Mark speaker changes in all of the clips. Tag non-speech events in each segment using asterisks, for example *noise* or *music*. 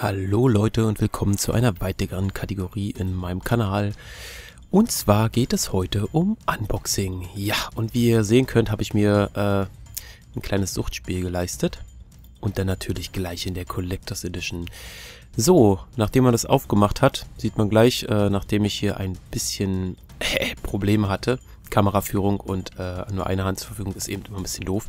Speaker 1: Hallo Leute und willkommen zu einer weiteren Kategorie in meinem Kanal. Und zwar geht es heute um Unboxing. Ja, und wie ihr sehen könnt, habe ich mir äh, ein kleines Suchtspiel geleistet. Und dann natürlich gleich in der Collectors Edition. So, nachdem man das aufgemacht hat, sieht man gleich, äh, nachdem ich hier ein bisschen äh, *laughs* Probleme hatte, Kameraführung und äh, nur eine Hand zur Verfügung ist eben immer ein bisschen doof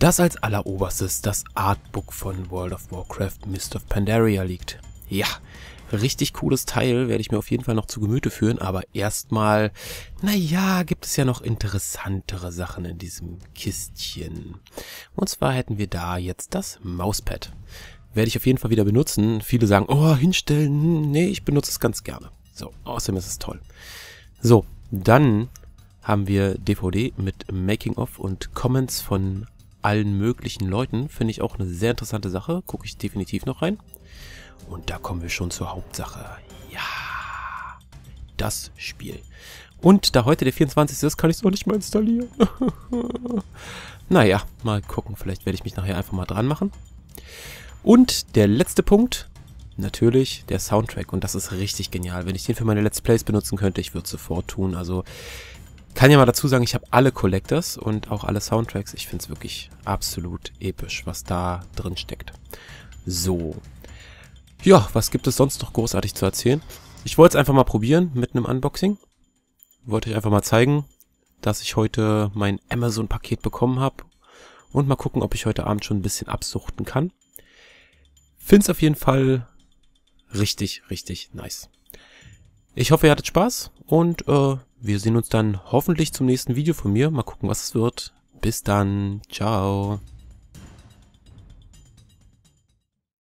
Speaker 1: dass als alleroberstes das Artbook von World of Warcraft Mist of Pandaria liegt. Ja, richtig cooles Teil, werde ich mir auf jeden Fall noch zu Gemüte führen, aber erstmal, naja, gibt es ja noch interessantere Sachen in diesem Kistchen. Und zwar hätten wir da jetzt das Mauspad. Werde ich auf jeden Fall wieder benutzen. Viele sagen, oh, hinstellen, hm, nee, ich benutze es ganz gerne. So, außerdem ist es toll. So, dann haben wir DVD mit Making-of und Comments von allen möglichen Leuten. Finde ich auch eine sehr interessante Sache. Gucke ich definitiv noch rein. Und da kommen wir schon zur Hauptsache. Ja, das Spiel. Und da heute der 24. ist, kann ich es noch nicht mal installieren. *laughs* naja, mal gucken. Vielleicht werde ich mich nachher einfach mal dran machen. Und der letzte Punkt, natürlich der Soundtrack. Und das ist richtig genial. Wenn ich den für meine Let's Plays benutzen könnte, ich würde es sofort tun. Also kann ja mal dazu sagen, ich habe alle Collectors und auch alle Soundtracks. Ich finde es wirklich absolut episch, was da drin steckt. So. Ja, was gibt es sonst noch großartig zu erzählen? Ich wollte es einfach mal probieren mit einem Unboxing. Wollte ich einfach mal zeigen, dass ich heute mein Amazon-Paket bekommen habe. Und mal gucken, ob ich heute Abend schon ein bisschen absuchten kann. Find's auf jeden Fall richtig, richtig nice. Ich hoffe, ihr hattet Spaß und äh, wir sehen uns dann hoffentlich zum nächsten Video von mir. Mal gucken, was es wird. Bis dann. Ciao.